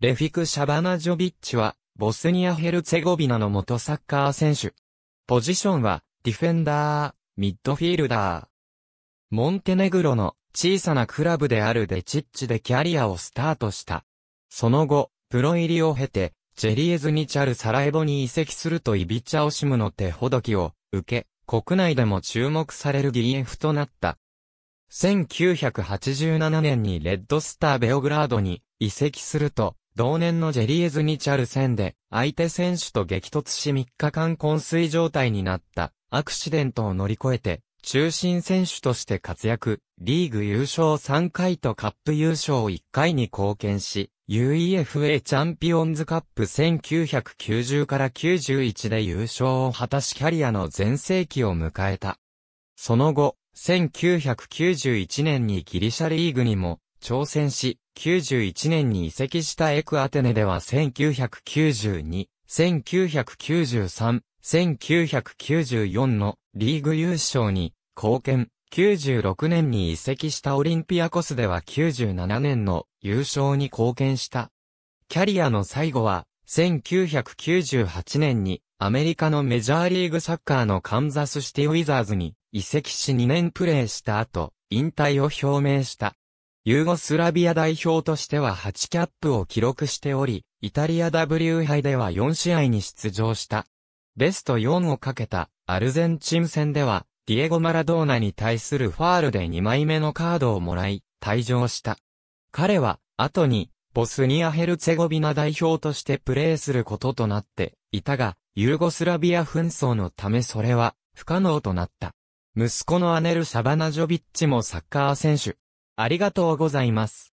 レフィク・シャバナジョビッチは、ボスニア・ヘルツェゴビナの元サッカー選手。ポジションは、ディフェンダー、ミッドフィールダー。モンテネグロの小さなクラブであるデチッチでキャリアをスタートした。その後、プロ入りを経て、ジェリエズニチャルサラエボに移籍するとイビチャオシムの手ほどきを受け、国内でも注目される DF となった。1987年にレッドスターベオグラードに移籍すると、同年のジェリエズニチャル戦で、相手選手と激突し3日間昏睡状態になった、アクシデントを乗り越えて、中心選手として活躍、リーグ優勝3回とカップ優勝1回に貢献し、UEFA チャンピオンズカップ1990から91で優勝を果たしキャリアの全盛期を迎えた。その後、1991年にギリシャリーグにも挑戦し、1991年に移籍したエクアテネでは1992、1993、1994のリーグ優勝に貢献。96年に移籍したオリンピアコスでは97年の優勝に貢献した。キャリアの最後は、1998年にアメリカのメジャーリーグサッカーのカンザスシティウィザーズに移籍し2年プレーした後、引退を表明した。ユーゴスラビア代表としては8キャップを記録しており、イタリア W 杯では4試合に出場した。ベスト4をかけたアルゼンチン戦では、ディエゴ・マラドーナに対するファールで2枚目のカードをもらい、退場した。彼は、後に、ボスニア・ヘルツェゴビナ代表としてプレーすることとなっていたが、ユーゴスラビア紛争のためそれは不可能となった。息子のアネル・シャバナジョビッチもサッカー選手、ありがとうございます。